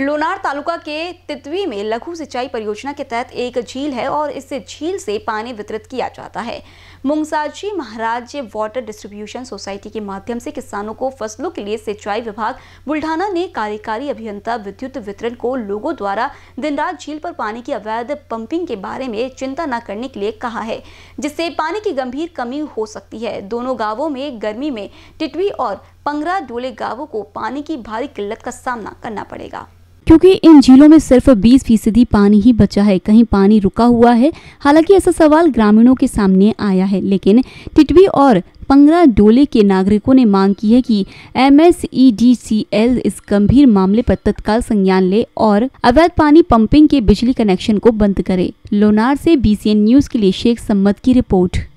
लोनार तालुका के तितवी में लघु सिंचाई परियोजना के तहत एक झील है और इस झील से पानी वितरित किया जाता है Mungsaji Maharaj water distribution society के माध्यम से किसानों को फसलों के लिए सिंचाई विभाग बुल्ढाना ने कार्यकारी अभियंता विद्युत वितरण को लोगों द्वारा दिन रात झील पर पानी की अवैध पंपिंग के बारे में चिंता न करने के लिए कहा है जिससे पानी की गंभीर कमी हो सकती है दोनों गाँवों में गर्मी में टिटवी और पंगरा डोले गांवों को पानी की भारी किल्लत का सामना करना पड़ेगा क्योंकि इन झीलों में सिर्फ 20 फीसदी पानी ही बचा है कहीं पानी रुका हुआ है हालांकि ऐसा सवाल ग्रामीणों के सामने आया है लेकिन टिटवी और पंगरा डोले के नागरिकों ने मांग की है कि एमएसईडीसीएल e इस गंभीर मामले पर तत्काल संज्ञान ले और अवैध पानी पंपिंग के बिजली कनेक्शन को बंद करे लोनार से बीसीएन न्यूज के लिए शेख सम्मत की रिपोर्ट